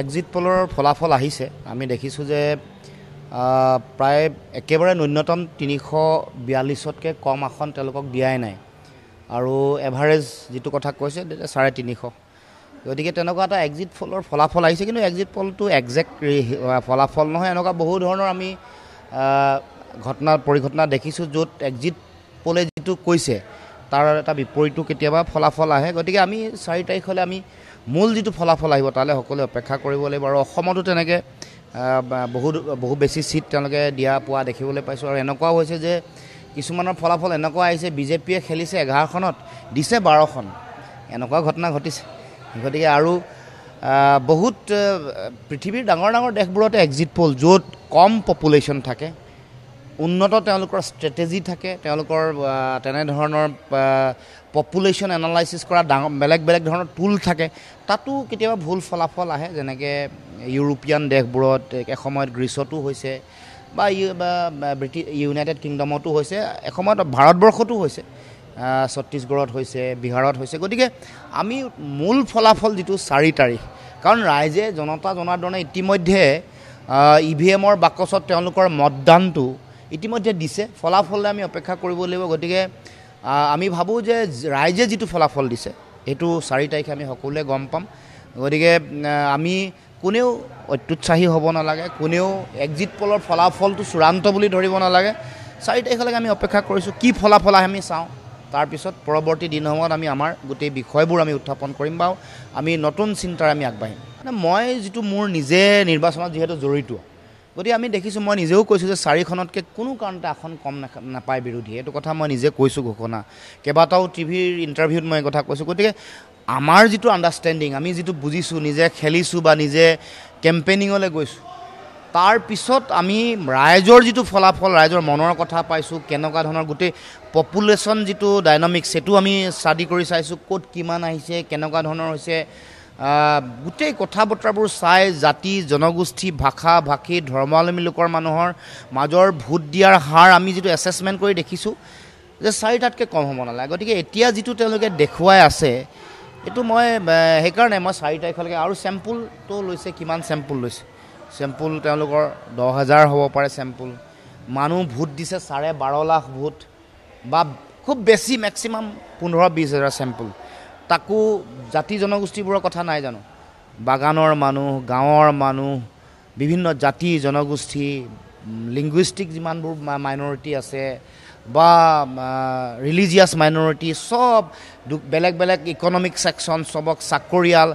exit পলৰ ফলাফল আহিছে আমি দেখিছোঁ যে প্ৰায় একেবাৰে ন্যূনতম তিনিশ বিয়াল্লিছতকৈ কম আসন তেওঁলোকক দিয়াই নাই আৰু এভাৰেজ যিটো কথা কৈছে চাৰে তিনিশ গতিকে তেনেকুৱা এটা এক্সিট পলৰ ফলাফল আহিছে কিন্তু এক্সিট পলটো একজেক্ট ফলাফল নহয় এনেকুৱা বহু ধৰণৰ আমি ঘটনা পৰিঘটনা দেখিছোঁ য'ত এক্সিট পলে যিটো কৈছে তাৰ এটা বিপৰীতো কেতিয়াবা ফলাফল আহে গতিকে আমি চাৰি তাৰিখলৈ আমি মূল যিটো ফলাফল আহিব তালৈ সকলোৱে অপেক্ষা কৰিব লাগিব আৰু অসমতো তেনেকৈ বহুত বহু বেছি ছিট তেওঁলোকে দিয়া পোৱা দেখিবলৈ পাইছোঁ আৰু এনেকুৱাও হৈছে যে কিছুমানৰ ফলাফল এনেকুৱা আহিছে বিজেপিয়ে খেলিছে এঘাৰখনত দিছে বাৰখন এনেকুৱা ঘটনা ঘটিছে গতিকে আৰু বহুত পৃথিৱীৰ ডাঙৰ ডাঙৰ দেশবোৰতে এক্সিট পল য'ত কম পপুলেশ্যন থাকে উন্নত তেওঁলোকৰ ষ্ট্ৰেটেজি থাকে তেওঁলোকৰ তেনেধৰণৰ পপুলেশ্যন এনালাইচিছ কৰা ডাঙৰ বেলেগ বেলেগ ধৰণৰ টুল থাকে তাতো কেতিয়াবা ভুল ফলাফল আহে যেনেকৈ ইউৰোপীয়ান দেশবোৰত এসময়ত গ্ৰীচতো হৈছে বা ব্ৰিটি ইউনাইটেড কিংডমতো হৈছে এসময়ত ভাৰতবৰ্ষতো হৈছে ছত্তীশগড়ত হৈছে বিহাৰত হৈছে গতিকে আমি মূল ফলাফল যিটো চাৰি তাৰিখ কাৰণ ৰাইজে জনতা জনাৰ দৰে ইতিমধ্যে ই ভি এমৰ বাকচত তেওঁলোকৰ মতদানটো ইতিমধ্যে দিছে ফলাফল আমি অপেক্ষা কৰিব লাগিব গতিকে আমি ভাবোঁ যে ৰাইজে যিটো ফলাফল দিছে সেইটো চাৰি তাৰিখে আমি সকলোৱে গম পাম গতিকে আমি কোনেও অত্যুৎসাহী হ'ব নালাগে কোনেও এক্সিট পলৰ ফলাফলটো চূড়ান্ত বুলি ধৰিব নালাগে চাৰি তাৰিখলৈকে আমি অপেক্ষা কৰিছোঁ কি ফলাফল আহে আমি চাওঁ তাৰপিছত পৰৱৰ্তী দিনসমূহত আমি আমাৰ গোটেই বিষয়বোৰ আমি উত্থাপন কৰিম বা আমি নতুন চিন্তাৰে আমি আগবাঢ়িম মানে মই যিটো মোৰ নিজে নিৰ্বাচনত যিহেতু জড়িত গতিকে আমি দেখিছোঁ মই নিজেও কৈছোঁ যে চাৰিখনতকৈ কোনো কাৰণতে আসন কম নাপায় বিৰোধীয়ে এইটো কথা মই নিজে কৈছোঁ ঘোষণা কেইবাটাও টিভিৰ ইণ্টাৰভিউত মই এই কথা কৈছোঁ গতিকে আমাৰ যিটো আণ্ডাৰষ্টেণ্ডিং আমি যিটো বুজিছোঁ নিজে খেলিছোঁ বা নিজে কেম্পেইনিঙলৈ গৈছোঁ তাৰপিছত আমি ৰাইজৰ যিটো ফলাফল ৰাইজৰ মনৰ কথা পাইছোঁ কেনেকুৱা ধৰণৰ গোটেই পপুলেশ্যন যিটো ডাইনামিক্স সেইটো আমি ষ্টাডি কৰি চাইছোঁ ক'ত কিমান আহিছে কেনেকুৱা ধৰণৰ হৈছে গোটেই কথা বতৰাবোৰ চাই জাতি জনগোষ্ঠী ভাষা ভাষী ধৰ্মাৱলম্বী লোকৰ মানুহৰ মাজৰ ভোট দিয়াৰ হাৰ আমি যিটো এছেছমেণ্ট কৰি দেখিছোঁ যে চাৰিটাতকৈ কম হ'ব নালাগে গতিকে এতিয়া যিটো তেওঁলোকে দেখুৱাই আছে এইটো মই সেইকাৰণে মই চাৰি তাৰিখলৈকে আৰু চেম্পুলটো লৈছে কিমান চেম্পুল লৈছে চেম্পুল তেওঁলোকৰ দহ হেজাৰ হ'ব পাৰে চেম্পুল মানুহ ভোট দিছে চাৰে বাৰ লাখ ভোট বা খুব বেছি মেক্সিমাম পোন্ধৰ বিছ হেজাৰ চেম্পুল তাকো জাতি জনগোষ্ঠীবোৰৰ কথা নাই জানো বাগানৰ মানুহ গাঁৱৰ মানুহ বিভিন্ন জাতি জনগোষ্ঠী লিংগুইষ্টিক যিমানবোৰ মাইনৰিটি আছে বা ৰিলিজিয়াছ মাইনৰিটি চব বেলেগ বেলেগ ইকনমিক ছেকশ্যন চবক চাকৰিয়াল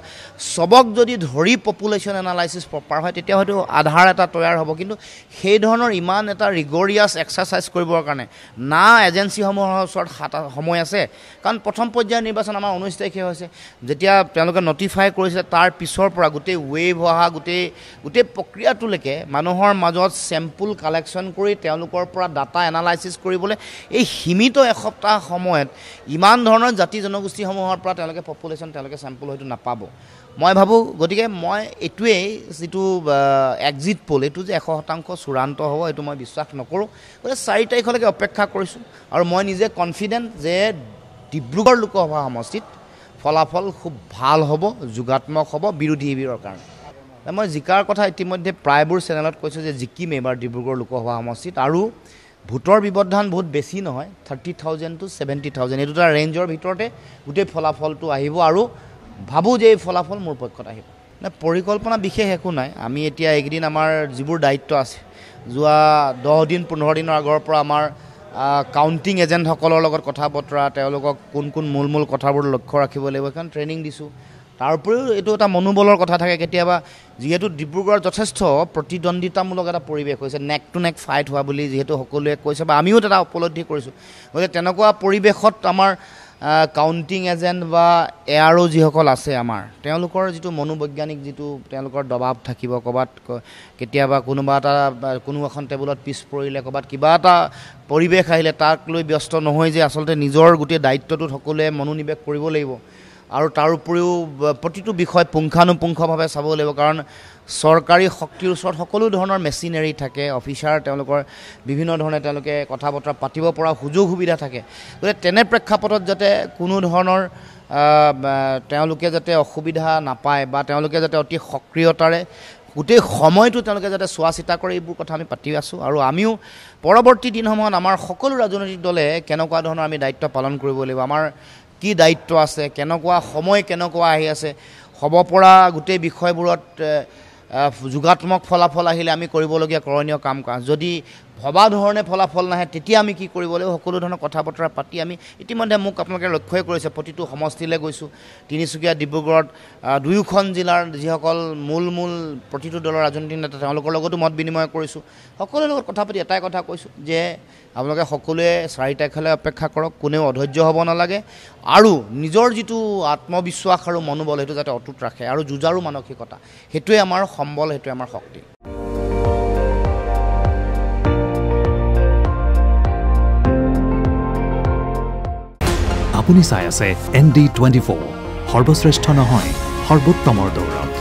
চবক যদি ধৰি পপুলেশ্যন এনালাইচিছ প্ৰপাৰ হয় তেতিয়া হয়তো আধাৰ এটা তৈয়াৰ হ'ব কিন্তু সেই ধৰণৰ ইমান এটা ৰিগৰিয়াছ এক্সাৰচাইজ কৰিবৰ কাৰণে না এজেঞ্চিসমূহৰ ওচৰত হাত সময় আছে কাৰণ প্ৰথম পৰ্যায়ৰ নিৰ্বাচন আমাৰ ঊনৈছ তাৰিখে হৈছে যেতিয়া তেওঁলোকে নটিফাই কৰিছে তাৰ পিছৰ পৰা গোটেই ৱেভ অহা গোটেই গোটেই প্ৰক্ৰিয়াটোলৈকে মানুহৰ মাজত চেম্পুল কালেকশ্যন কৰি তেওঁলোকৰ পৰা ডাটা এনালাইচিছ কৰিবলৈ এই সীমিত এসপ্তাহ সময়ত ইমান ধৰণৰ জাতি জনগোষ্ঠীসমূহৰ পৰা তেওঁলোকে পপুলেশ্যন তেওঁলোকে ছেম্পল হয়তো নাপাব মই ভাবোঁ গতিকে মই এইটোৱেই যিটো এক্সিট পল এইটো যে এশ শতাংশ চূড়ান্ত হ'ব এইটো মই বিশ্বাস নকৰোঁ গতিকে চাৰি তাৰিখলৈকে অপেক্ষা কৰিছোঁ আৰু মই নিজে কনফিডেণ্ট যে ডিব্ৰুগড় লোকসভা সমষ্টিত ফলাফল খুব ভাল হ'ব যোগাত্মক হ'ব বিৰোধী শিবিৰৰ কাৰণে মই জিকাৰ কথা ইতিমধ্যে প্ৰায়বোৰ চেনেলত কৈছোঁ যে জিকিম এইবাৰ ডিব্ৰুগড় লোকসভা সমষ্টিত আৰু ভোটৰ ব্যৱধান বহুত বেছি নহয় thirty thousand to seventy thousand এই দুটা ৰেঞ্জৰ ভিতৰতে গোটেই ফলাফলটো আহিব আৰু ভাবোঁ যে এই ফলাফল মোৰ পক্ষত আহিব পৰিকল্পনা বিশেষ একো নাই আমি এতিয়া এইকেইদিন আমাৰ যিবোৰ দায়িত্ব আছে যোৱা দহ দিন পোন্ধৰ দিনৰ আগৰ পৰা আমাৰ কাউণ্টিং এজেণ্টসকলৰ লগত কথা বতৰা তেওঁলোকক কোন কোন মূল মূল কথাবোৰ লক্ষ্য ৰাখিব লাগিব সেইখন ট্ৰেইনিং দিছোঁ তাৰ উপৰিও এইটো এটা মনোবলৰ কথা থাকে কেতিয়াবা যিহেতু ডিব্ৰুগড়ত যথেষ্ট প্ৰতিদ্বন্দ্বিতামূলক এটা পৰিৱেশ হৈছে নেক টু নেক ফাইট হোৱা বুলি যিহেতু সকলোৱে কৈছে বা আমিও এটা উপলব্ধি কৰিছোঁ গতিকে তেনেকুৱা পৰিৱেশত আমাৰ কাউণ্টিং এজেণ্ট বা এ আৰ অ' যিসকল আছে আমাৰ তেওঁলোকৰ যিটো মনোবৈজ্ঞানিক যিটো তেওঁলোকৰ দবাব থাকিব ক'ৰবাত কেতিয়াবা কোনোবা এটা কোনো এখন টেবুলত পিছ পৰিলে ক'ৰবাত কিবা এটা পৰিৱেশ আহিলে তাক লৈ ব্যস্ত নহয় যে আচলতে নিজৰ গোটেই দায়িত্বটোত সকলোৱে মনোনিৱেশ কৰিব লাগিব আৰু তাৰ উপৰিও প্ৰতিটো বিষয় পুংখানুপুংখভাৱে চাব লাগিব কাৰণ চৰকাৰী শক্তিৰ ওচৰত সকলো ধৰণৰ মেচিনেৰী থাকে অফিচাৰ তেওঁলোকৰ বিভিন্ন ধৰণে তেওঁলোকে কথা বতৰা পাতিব পৰা সুযোগ সুবিধা থাকে গতিকে তেনে প্ৰেক্ষাপটত যাতে কোনো ধৰণৰ তেওঁলোকে যাতে অসুবিধা নাপায় বা তেওঁলোকে যাতে অতি সক্ৰিয়তাৰে গোটেই সময়টো তেওঁলোকে যাতে চোৱা চিতা কৰে এইবোৰ কথা আমি পাতি আছোঁ আৰু আমিও পৰৱৰ্তী দিনসমূহত আমাৰ সকলো ৰাজনৈতিক দলে কেনেকুৱা ধৰণৰ আমি দায়িত্ব পালন কৰিব লাগিব আমাৰ কি দায়িত্ব আছে কেনেকুৱা সময় কেনেকুৱা আহি আছে হ'ব পৰা গোটেই বিষয়বোৰত যোগাত্মক ফলাফল আহিলে আমি কৰিবলগীয়া কৰণীয় কাম কাজ যদি ভবা ধৰণে ফলাফল নাহে তেতিয়া আমি কি কৰিব লাগিব সকলো ধৰণৰ কথা বতৰা পাতি আমি ইতিমধ্যে মোক আপোনালোকে লক্ষ্যই কৰিছে প্ৰতিটো সমষ্টিলৈ গৈছোঁ তিনিচুকীয়া ডিব্ৰুগড়ত দুয়োখন জিলাৰ যিসকল মূল মূল প্ৰতিটো দলৰ ৰাজনৈতিক নেতা তেওঁলোকৰ লগতো মত বিনিময় কৰিছোঁ সকলোৰে লগত কথা পাতি এটাই কথা কৈছোঁ যে আপোনালোকে সকলোৱে চাৰি তাৰিখলৈ অপেক্ষা কৰক কোনেও অধৈৰ্য হ'ব নালাগে আৰু নিজৰ যিটো আত্মবিশ্বাস আৰু মনোবল সেইটো যাতে অটুট ৰাখে আৰু যুঁজাৰু মানসিকতা সেইটোৱে আমাৰ সম্বল সেইটোৱে আমাৰ শক্তি আপুনি চাই আছে এন ডি টুৱেণ্টি ফ'ৰ সৰ্বশ্ৰেষ্ঠ নহয় সৰ্বোত্তমৰ দৌৰত